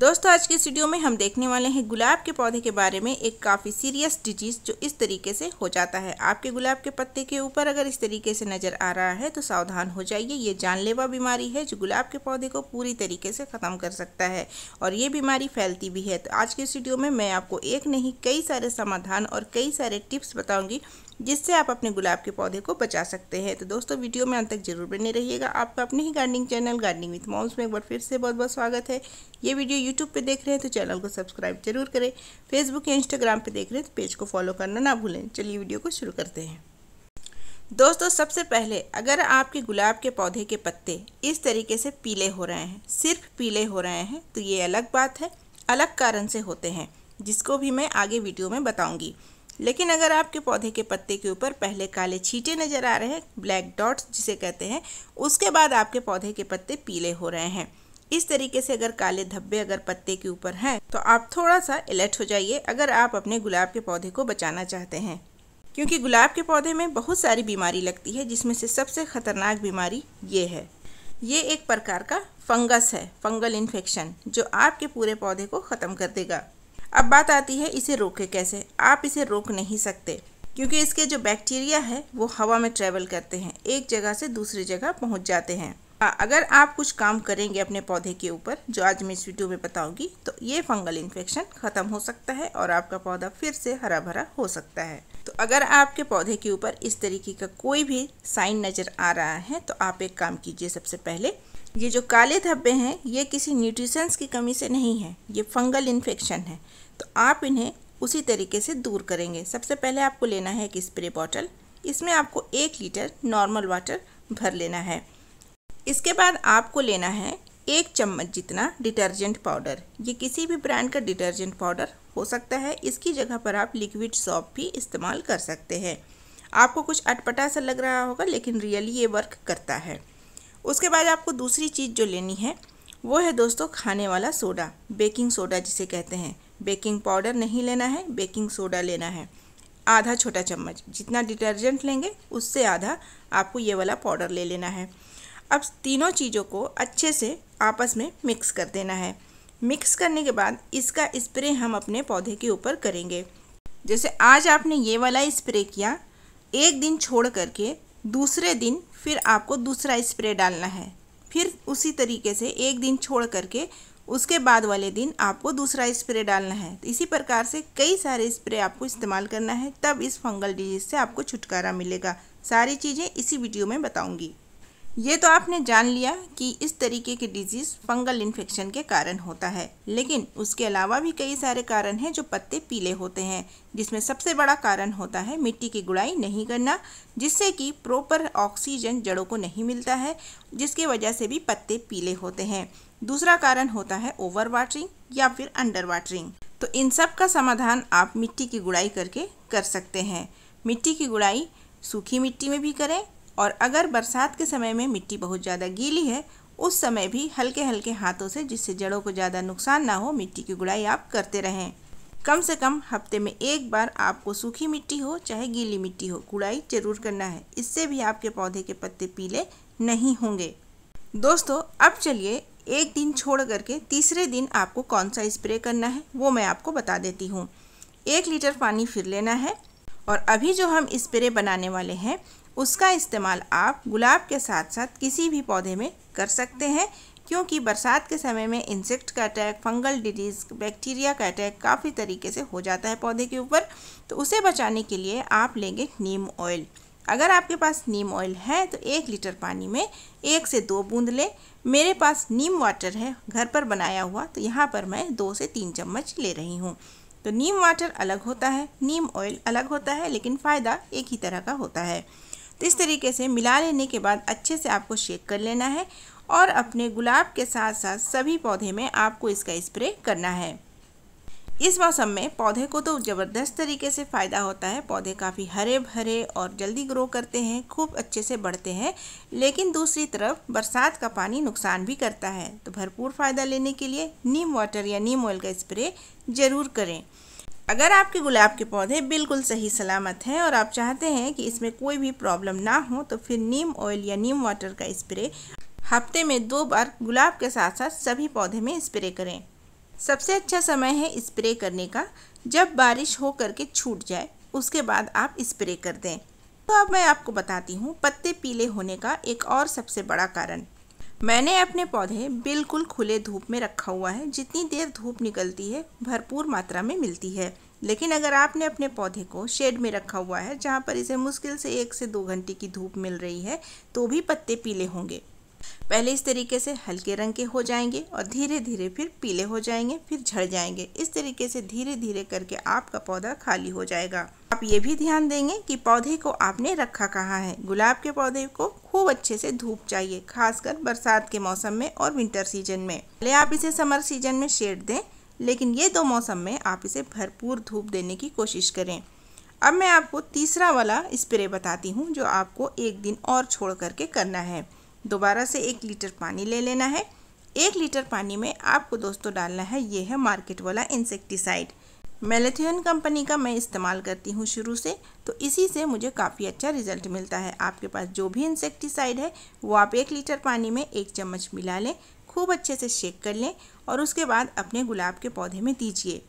दोस्तों आज के इस वीडियो में हम देखने वाले हैं गुलाब के पौधे के बारे में एक काफ़ी सीरियस डिजीज़ जो इस तरीके से हो जाता है आपके गुलाब के पत्ते के ऊपर अगर इस तरीके से नज़र आ रहा है तो सावधान हो जाइए ये जानलेवा बीमारी है जो गुलाब के पौधे को पूरी तरीके से ख़त्म कर सकता है और ये बीमारी फैलती भी है तो आज के इस वीडियो में मैं आपको एक नहीं कई सारे समाधान और कई सारे टिप्स बताऊँगी जिससे आप अपने गुलाब के पौधे को बचा सकते हैं तो दोस्तों वीडियो में अंत तक जरूर बने रहिएगा आपका अपने ही gardening channel gardening with moms में एक बार फिर से बहुत बहुत स्वागत है ये वीडियो यूट्यूब पर देख रहे हैं तो चैनल को सब्सक्राइब जरूर करें फेसबुक या इंस्टाग्राम पर देख रहे हैं तो पेज को फॉलो करना ना भूलें चलिए वीडियो को शुरू करते हैं दोस्तों सबसे पहले अगर आपके गुलाब के पौधे के पत्ते इस तरीके से पीले हो रहे हैं सिर्फ पीले हो रहे हैं तो ये अलग बात है अलग कारण से होते हैं जिसको भी मैं आगे वीडियो में बताऊंगी लेकिन अगर आपके पौधे के पत्ते के ऊपर पहले काले छींटे नज़र आ रहे हैं ब्लैक डॉट्स जिसे कहते हैं उसके बाद आपके पौधे के पत्ते पीले हो रहे हैं इस तरीके से अगर काले धब्बे अगर पत्ते के ऊपर हैं तो आप थोड़ा सा अलर्ट हो जाइए अगर आप अपने गुलाब के पौधे को बचाना चाहते हैं क्योंकि गुलाब के पौधे में बहुत सारी बीमारी लगती है जिसमें से सबसे खतरनाक बीमारी ये है ये एक प्रकार का फंगस है फंगल इन्फेक्शन जो आपके पूरे पौधे को ख़त्म कर देगा अब बात आती है इसे रोके कैसे आप इसे रोक नहीं सकते क्योंकि इसके जो बैक्टीरिया है वो हवा में ट्रेवल करते हैं एक जगह से दूसरी जगह पहुंच जाते हैं हाँ, अगर आप कुछ काम करेंगे अपने पौधे के ऊपर जो आज मैं इस वीडियो में बताऊंगी तो ये फंगल इन्फेक्शन ख़त्म हो सकता है और आपका पौधा फिर से हरा भरा हो सकता है तो अगर आपके पौधे के ऊपर इस तरीके का कोई भी साइन नज़र आ रहा है तो आप एक काम कीजिए सबसे पहले ये जो काले धब्बे हैं ये किसी न्यूट्रिशंस की कमी से नहीं है ये फंगल इन्फेक्शन है तो आप इन्हें उसी तरीके से दूर करेंगे सबसे पहले आपको लेना है एक स्प्रे बॉटल इसमें आपको एक लीटर नॉर्मल वाटर भर लेना है इसके बाद आपको लेना है एक चम्मच जितना डिटर्जेंट पाउडर ये किसी भी ब्रांड का डिटर्जेंट पाउडर हो सकता है इसकी जगह पर आप लिक्विड सॉप भी इस्तेमाल कर सकते हैं आपको कुछ अटपटा सा लग रहा होगा लेकिन रियली ये वर्क करता है उसके बाद आपको दूसरी चीज़ जो लेनी है वो है दोस्तों खाने वाला सोडा बेकिंग सोडा जिसे कहते हैं बेकिंग पाउडर नहीं लेना है बेकिंग सोडा लेना है आधा छोटा चम्मच जितना डिटर्जेंट लेंगे उससे आधा आपको ये वाला पाउडर ले लेना है अब तीनों चीज़ों को अच्छे से आपस में मिक्स कर देना है मिक्स करने के बाद इसका स्प्रे हम अपने पौधे के ऊपर करेंगे जैसे आज आपने ये वाला स्प्रे किया एक दिन छोड़ करके दूसरे दिन फिर आपको दूसरा स्प्रे डालना है फिर उसी तरीके से एक दिन छोड़ करके उसके बाद वाले दिन आपको दूसरा स्प्रे डालना है तो इसी प्रकार से कई सारे स्प्रे आपको इस्तेमाल करना है तब इस फंगल डिजीज से आपको छुटकारा मिलेगा सारी चीज़ें इसी वीडियो में बताऊंगी ये तो आपने जान लिया कि इस तरीके की डिजीज़ फंगल इन्फेक्शन के कारण होता है लेकिन उसके अलावा भी कई सारे कारण हैं जो पत्ते पीले होते हैं जिसमें सबसे बड़ा कारण होता है मिट्टी की गुड़ाई नहीं करना जिससे कि प्रॉपर ऑक्सीजन जड़ों को नहीं मिलता है जिसके वजह से भी पत्ते पीले होते हैं दूसरा कारण होता है ओवर वाटरिंग या फिर अंडर वाटरिंग तो इन सब का समाधान आप मिट्टी की गुड़ाई करके कर सकते हैं मिट्टी की गुड़ाई सूखी मिट्टी में भी करें और अगर बरसात के समय में मिट्टी बहुत ज़्यादा गीली है उस समय भी हल्के हल्के हाथों से जिससे जड़ों को ज़्यादा नुकसान ना हो मिट्टी की गुड़ाई आप करते रहें कम से कम हफ्ते में एक बार आपको सूखी मिट्टी हो चाहे गीली मिट्टी हो गुड़ाई जरूर करना है इससे भी आपके पौधे के पत्ते पीले नहीं होंगे दोस्तों अब चलिए एक दिन छोड़ करके तीसरे दिन आपको कौन सा स्प्रे करना है वो मैं आपको बता देती हूँ एक लीटर पानी फिर लेना है और अभी जो हम स्प्रे बनाने वाले हैं उसका इस्तेमाल आप गुलाब के साथ साथ किसी भी पौधे में कर सकते हैं क्योंकि बरसात के समय में इंसेक्ट का अटैक फंगल डिजीज़ बैक्टीरिया का अटैक काफ़ी तरीके से हो जाता है पौधे के ऊपर तो उसे बचाने के लिए आप लेंगे नीम ऑयल अगर आपके पास नीम ऑयल है तो एक लीटर पानी में एक से दो बूंद लें मेरे पास नीम वाटर है घर पर बनाया हुआ तो यहाँ पर मैं दो से तीन चम्मच ले रही हूँ तो नीम वाटर अलग होता है नीम ऑयल अलग होता है लेकिन फ़ायदा एक ही तरह का होता है तो इस तरीके से मिला लेने के बाद अच्छे से आपको शेक कर लेना है और अपने गुलाब के साथ साथ सभी पौधे में आपको इसका स्प्रे करना है इस मौसम में पौधे को तो ज़बरदस्त तरीके से फ़ायदा होता है पौधे काफ़ी हरे भरे और जल्दी ग्रो करते हैं खूब अच्छे से बढ़ते हैं लेकिन दूसरी तरफ बरसात का पानी नुकसान भी करता है तो भरपूर फ़ायदा लेने के लिए नीम वाटर या नीम ऑयल का स्प्रे ज़रूर करें अगर आपके गुलाब के पौधे बिल्कुल सही सलामत हैं और आप चाहते हैं कि इसमें कोई भी प्रॉब्लम ना हो तो फिर नीम ऑयल या नीम वाटर का स्प्रे हफ्ते में दो बार गुलाब के साथ साथ सभी पौधे में स्प्रे करें सबसे अच्छा समय है स्प्रे करने का जब बारिश हो करके छूट जाए उसके बाद आप स्प्रे कर दें तो अब मैं आपको बताती हूँ पत्ते पीले होने का एक और सबसे बड़ा कारण मैंने अपने पौधे बिल्कुल खुले धूप में रखा हुआ है जितनी देर धूप निकलती है भरपूर मात्रा में मिलती है लेकिन अगर आपने अपने पौधे को शेड में रखा हुआ है जहाँ पर इसे मुश्किल से एक से दो घंटे की धूप मिल रही है तो भी पत्ते पीले होंगे पहले इस तरीके से हल्के रंग के हो जाएंगे और धीरे धीरे फिर पीले हो जाएंगे फिर झड़ जाएंगे इस तरीके से धीरे धीरे करके आपका पौधा खाली हो जाएगा आप ये भी ध्यान देंगे कि पौधे को आपने रखा कहाँ है गुलाब के पौधे को खूब अच्छे से धूप चाहिए खासकर बरसात के मौसम में और विंटर सीजन में पहले आप इसे समर सीजन में शेड दें लेकिन ये दो मौसम में आप इसे भरपूर धूप देने की कोशिश करें अब मैं आपको तीसरा वाला स्प्रे बताती हूँ जो आपको एक दिन और छोड़ करके करना है दोबारा से एक लीटर पानी ले लेना है एक लीटर पानी में आपको दोस्तों डालना है ये है मार्केट वाला इंसेक्टिसाइड मेलेथियन कंपनी का मैं इस्तेमाल करती हूँ शुरू से तो इसी से मुझे काफ़ी अच्छा रिजल्ट मिलता है आपके पास जो भी इंसेक्टिसाइड है वो आप एक लीटर पानी में एक चम्मच मिला लें खूब अच्छे से शेक कर लें और उसके बाद अपने गुलाब के पौधे में दीजिए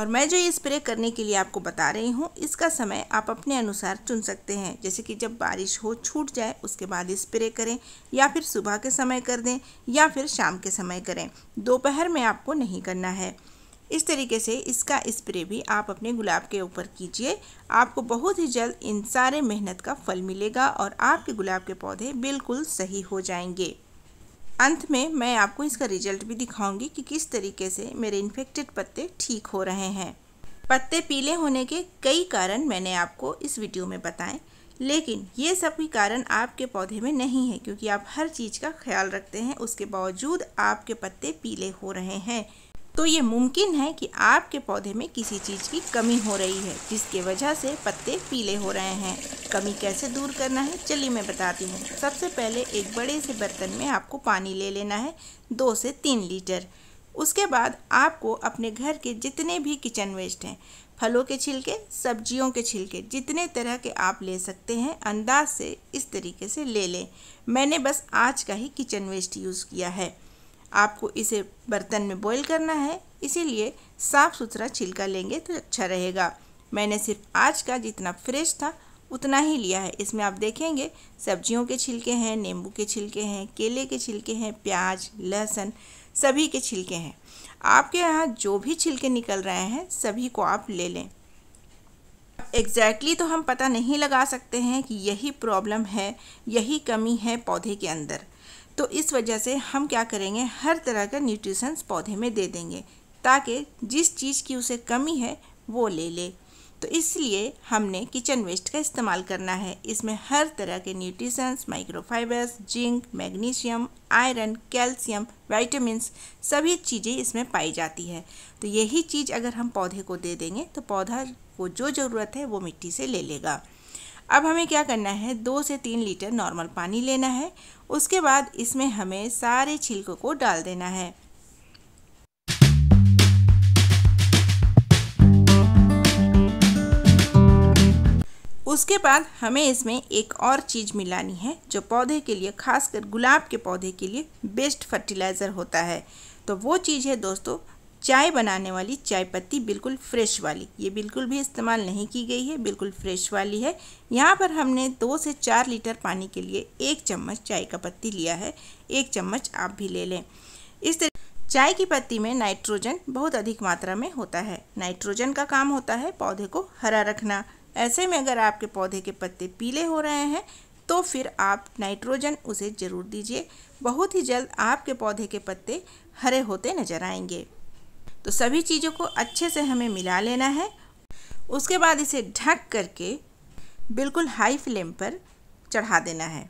और मैं जो ये स्प्रे करने के लिए आपको बता रही हूँ इसका समय आप अपने अनुसार चुन सकते हैं जैसे कि जब बारिश हो छूट जाए उसके बाद स्प्रे करें या फिर सुबह के समय कर दें या फिर शाम के समय करें दोपहर में आपको नहीं करना है इस तरीके से इसका स्प्रे भी आप अपने गुलाब के ऊपर कीजिए आपको बहुत ही जल्द इन सारे मेहनत का फल मिलेगा और आपके गुलाब के पौधे बिल्कुल सही हो जाएंगे अंत में मैं आपको इसका रिजल्ट भी दिखाऊंगी कि किस तरीके से मेरे इन्फेक्टेड पत्ते ठीक हो रहे हैं पत्ते पीले होने के कई कारण मैंने आपको इस वीडियो में बताएं लेकिन ये सब भी कारण आपके पौधे में नहीं है क्योंकि आप हर चीज़ का ख्याल रखते हैं उसके बावजूद आपके पत्ते पीले हो रहे हैं तो ये मुमकिन है कि आपके पौधे में किसी चीज़ की कमी हो रही है जिसके वजह से पत्ते पीले हो रहे हैं कमी कैसे दूर करना है चलिए मैं बताती हूँ सबसे पहले एक बड़े से बर्तन में आपको पानी ले लेना है दो से तीन लीटर उसके बाद आपको अपने घर के जितने भी किचन वेस्ट हैं फलों के छिलके सब्जियों के छिलके जितने तरह के आप ले सकते हैं अंदाज से इस तरीके से ले लें मैंने बस आज का ही किचन वेस्ट यूज़ किया है आपको इसे बर्तन में बॉईल करना है इसीलिए साफ़ सुथरा छिलका लेंगे तो अच्छा रहेगा मैंने सिर्फ आज का जितना फ्रेश था उतना ही लिया है इसमें आप देखेंगे सब्जियों के छिलके हैं नींबू के छिलके हैं केले के छिलके हैं प्याज लहसुन सभी के छिलके हैं आपके यहाँ जो भी छिलके निकल रहे हैं सभी को आप ले लें एग्जैक्टली exactly तो हम पता नहीं लगा सकते हैं कि यही प्रॉब्लम है यही कमी है पौधे के अंदर तो इस वजह से हम क्या करेंगे हर तरह का न्यूट्रिशंस पौधे में दे देंगे ताकि जिस चीज़ की उसे कमी है वो ले ले तो इसलिए हमने किचन वेस्ट का इस्तेमाल करना है इसमें हर तरह के nutritions microfibers zinc magnesium iron calcium vitamins सभी चीज़ें इसमें पाई जाती है तो यही चीज़ अगर हम पौधे को दे देंगे तो पौधा को जो ज़रूरत है वो मिट्टी से ले लेगा अब हमें क्या करना है दो से तीन लीटर नॉर्मल पानी लेना है उसके बाद इसमें हमें सारे छिलकों को डाल देना है उसके बाद हमें इसमें एक और चीज़ मिलानी है जो पौधे के लिए खासकर गुलाब के पौधे के लिए बेस्ट फर्टिलाइज़र होता है तो वो चीज़ है दोस्तों चाय बनाने वाली चाय पत्ती बिल्कुल फ्रेश वाली ये बिल्कुल भी इस्तेमाल नहीं की गई है बिल्कुल फ्रेश वाली है यहाँ पर हमने दो से चार लीटर पानी के लिए एक चम्मच चाय का पत्ती लिया है एक चम्मच आप भी ले लें इस तरह चाय की पत्ती में नाइट्रोजन बहुत अधिक मात्रा में होता है नाइट्रोजन का काम होता है पौधे को हरा रखना ऐसे में अगर आपके पौधे के पत्ते पीले हो रहे हैं तो फिर आप नाइट्रोजन उसे ज़रूर दीजिए बहुत ही जल्द आपके पौधे के पत्ते हरे होते नजर आएंगे तो सभी चीज़ों को अच्छे से हमें मिला लेना है उसके बाद इसे ढक करके बिल्कुल हाई फ्लेम पर चढ़ा देना है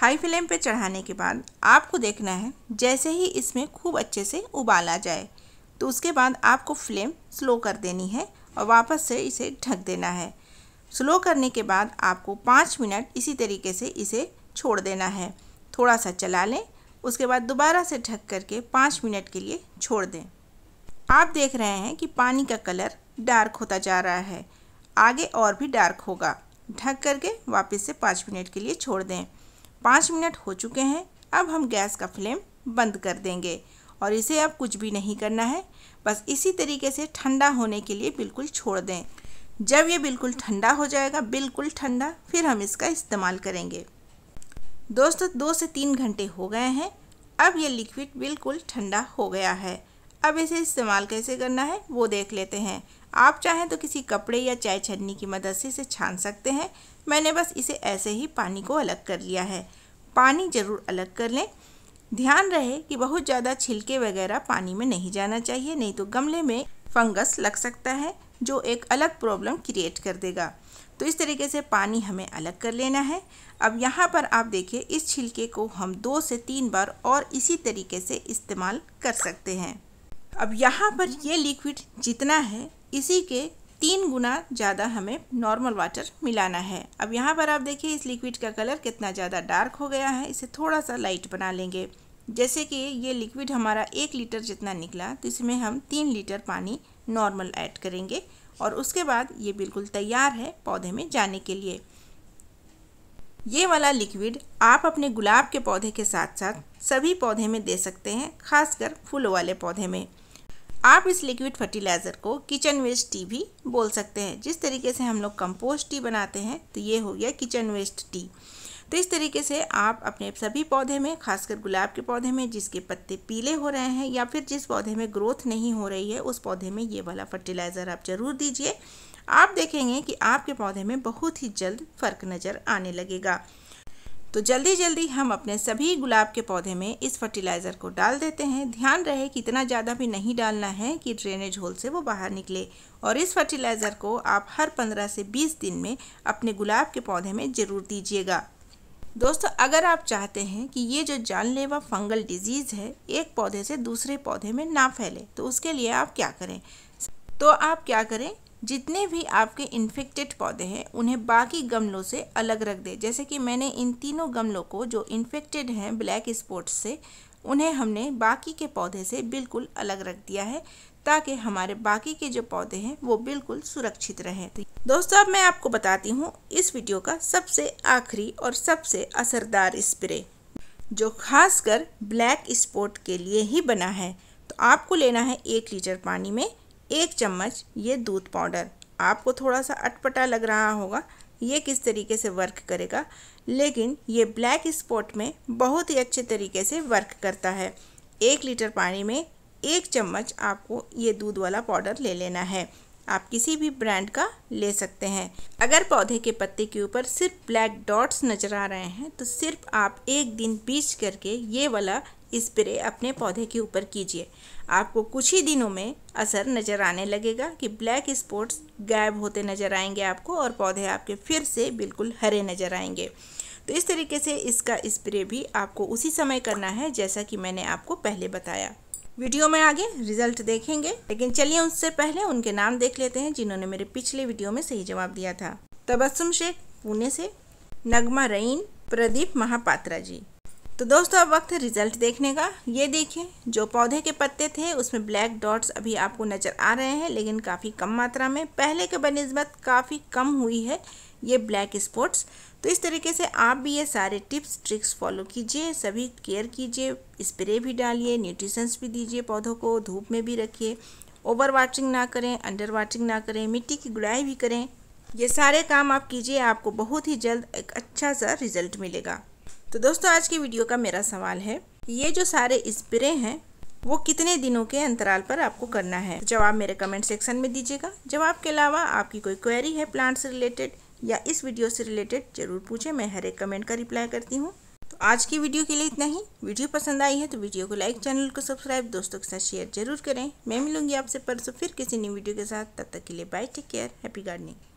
हाई फ्लेम पर चढ़ाने के बाद आपको देखना है जैसे ही इसमें खूब अच्छे से उबाल आ जाए तो उसके बाद आपको फ्लेम स्लो कर देनी है और वापस से इसे ढक देना है स्लो करने के बाद आपको पाँच मिनट इसी तरीके से इसे छोड़ देना है थोड़ा सा चला लें उसके बाद दोबारा से ढक करके पाँच मिनट के लिए छोड़ दें आप देख रहे हैं कि पानी का कलर डार्क होता जा रहा है आगे और भी डार्क होगा ढक करके वापस से पाँच मिनट के लिए छोड़ दें पाँच मिनट हो चुके हैं अब हम गैस का फ्लेम बंद कर देंगे और इसे अब कुछ भी नहीं करना है बस इसी तरीके से ठंडा होने के लिए बिल्कुल छोड़ दें जब ये बिल्कुल ठंडा हो जाएगा बिल्कुल ठंडा फिर हम इसका इस्तेमाल करेंगे दोस्तों दो से तीन घंटे हो गए हैं अब ये लिक्विड बिल्कुल ठंडा हो गया है अब इसे इस्तेमाल कैसे करना है वो देख लेते हैं आप चाहें तो किसी कपड़े या चाय छन्नी की मदद से इसे छान सकते हैं मैंने बस इसे ऐसे ही पानी को अलग कर लिया है पानी ज़रूर अलग कर लें ध्यान रहे कि बहुत ज़्यादा छिलके वगैरह पानी में नहीं जाना चाहिए नहीं तो गमले में फंगस लग सकता है जो एक अलग प्रॉब्लम क्रिएट कर देगा तो इस तरीके से पानी हमें अलग कर लेना है अब यहाँ पर आप देखिए इस छिलके को हम दो से तीन बार और इसी तरीके से इस्तेमाल कर सकते हैं अब यहाँ पर ये लिक्विड जितना है इसी के तीन गुना ज़्यादा हमें नॉर्मल वाटर मिलाना है अब यहाँ पर आप देखिए इस लिक्विड का कलर कितना ज़्यादा डार्क हो गया है इसे थोड़ा सा लाइट बना लेंगे जैसे कि ये लिक्विड हमारा एक लीटर जितना निकला तो इसमें हम तीन लीटर पानी नॉर्मल ऐड करेंगे और उसके बाद ये बिल्कुल तैयार है पौधे में जाने के लिए ये वाला लिक्विड आप अपने गुलाब के पौधे के साथ साथ सभी पौधे में दे सकते हैं खासकर फूलों वाले पौधे में आप इस लिक्विड फर्टिलाइज़र को किचन वेस्ट टी भी बोल सकते हैं जिस तरीके से हम लोग कंपोस्ट टी बनाते हैं तो ये हो गया किचन वेस्ट टी तो इस तरीके से आप अपने सभी पौधे में खासकर गुलाब के पौधे में जिसके पत्ते पीले हो रहे हैं या फिर जिस पौधे में ग्रोथ नहीं हो रही है उस पौधे में ये वाला फर्टिलाइज़र आप ज़रूर दीजिए आप देखेंगे कि आपके पौधे में बहुत ही जल्द फर्क नज़र आने लगेगा तो जल्दी जल्दी हम अपने सभी गुलाब के पौधे में इस फर्टिलाइज़र को डाल देते हैं ध्यान रहे कि इतना ज़्यादा भी नहीं डालना है कि ड्रेनेज होल से वो बाहर निकले और इस फर्टिलाइज़र को आप हर 15 से 20 दिन में अपने गुलाब के पौधे में ज़रूर दीजिएगा दोस्तों अगर आप चाहते हैं कि ये जो जानलेवा फंगल डिजीज़ है एक पौधे से दूसरे पौधे में ना फैले तो उसके लिए आप क्या करें तो आप क्या करें जितने भी आपके इन्फेक्टेड पौधे हैं उन्हें बाकी गमलों से अलग रख दें जैसे कि मैंने इन तीनों गमलों को जो इन्फेक्टेड हैं ब्लैक स्पॉट्स से उन्हें हमने बाकी के पौधे से बिल्कुल अलग रख दिया है ताकि हमारे बाकी के जो पौधे हैं वो बिल्कुल सुरक्षित रहें दोस्तों अब मैं आपको बताती हूँ इस वीडियो का सबसे आखिरी और सबसे असरदार स्प्रे जो खासकर ब्लैक स्पॉट के लिए ही बना है तो आपको लेना है एक लीटर पानी में एक चम्मच ये दूध पाउडर आपको थोड़ा सा अटपटा लग रहा होगा ये किस तरीके से वर्क करेगा लेकिन ये ब्लैक स्पॉट में बहुत ही अच्छे तरीके से वर्क करता है एक लीटर पानी में एक चम्मच आपको ये दूध वाला पाउडर ले लेना है आप किसी भी ब्रांड का ले सकते हैं अगर पौधे के पत्ते के ऊपर सिर्फ ब्लैक डॉट्स नज़र आ रहे हैं तो सिर्फ आप एक दिन बीच करके ये वाला स्प्रे अपने पौधे के ऊपर कीजिए आपको कुछ ही दिनों में असर नज़र आने लगेगा कि ब्लैक स्पॉट्स गायब होते नज़र आएंगे आपको और पौधे आपके फिर से बिल्कुल हरे नज़र आएंगे तो इस तरीके से इसका स्प्रे भी आपको उसी समय करना है जैसा कि मैंने आपको पहले बताया वीडियो में आगे रिजल्ट देखेंगे लेकिन चलिए उससे पहले उनके नाम देख लेते हैं जिन्होंने मेरे पिछले वीडियो में सही जवाब दिया था तबस्सुम शेख पुणे से नगमा रईन प्रदीप महापात्रा जी तो दोस्तों अब वक्त है रिजल्ट देखने का ये देखिए जो पौधे के पत्ते थे उसमें ब्लैक डॉट्स अभी आपको नज़र आ रहे हैं लेकिन काफ़ी कम मात्रा में पहले के बनस्बत काफ़ी कम हुई है ये ब्लैक स्पॉट्स तो इस तरीके से आप भी ये सारे टिप्स ट्रिक्स फॉलो कीजिए सभी केयर कीजिए स्प्रे भी डालिए न्यूट्रिशंस भी दीजिए पौधों को धूप में भी रखिए ओवर वाटरिंग ना करें अंडर वाटरिंग ना करें मिट्टी की गुड़ाई भी करें ये सारे काम आप कीजिए आपको बहुत ही जल्द एक अच्छा सा रिजल्ट मिलेगा तो दोस्तों आज की वीडियो का मेरा सवाल है ये जो सारे स्प्रे हैं वो कितने दिनों के अंतराल पर आपको करना है तो जवाब मेरे कमेंट सेक्शन में दीजिएगा जवाब के अलावा आपकी कोई क्वेरी है प्लांट्स रिलेटेड या इस वीडियो से रिलेटेड जरूर पूछें मैं हर एक कमेंट का रिप्लाई करती हूँ तो आज की वीडियो के लिए इतना ही वीडियो पसंद आई है तो वीडियो को लाइक चैनल को सब्सक्राइब दोस्तों के साथ शेयर जरूर करें मैं मिलूंगी आपसे परसों फिर किसी नई वीडियो के साथ तब तक के लिए bye take care happy gardening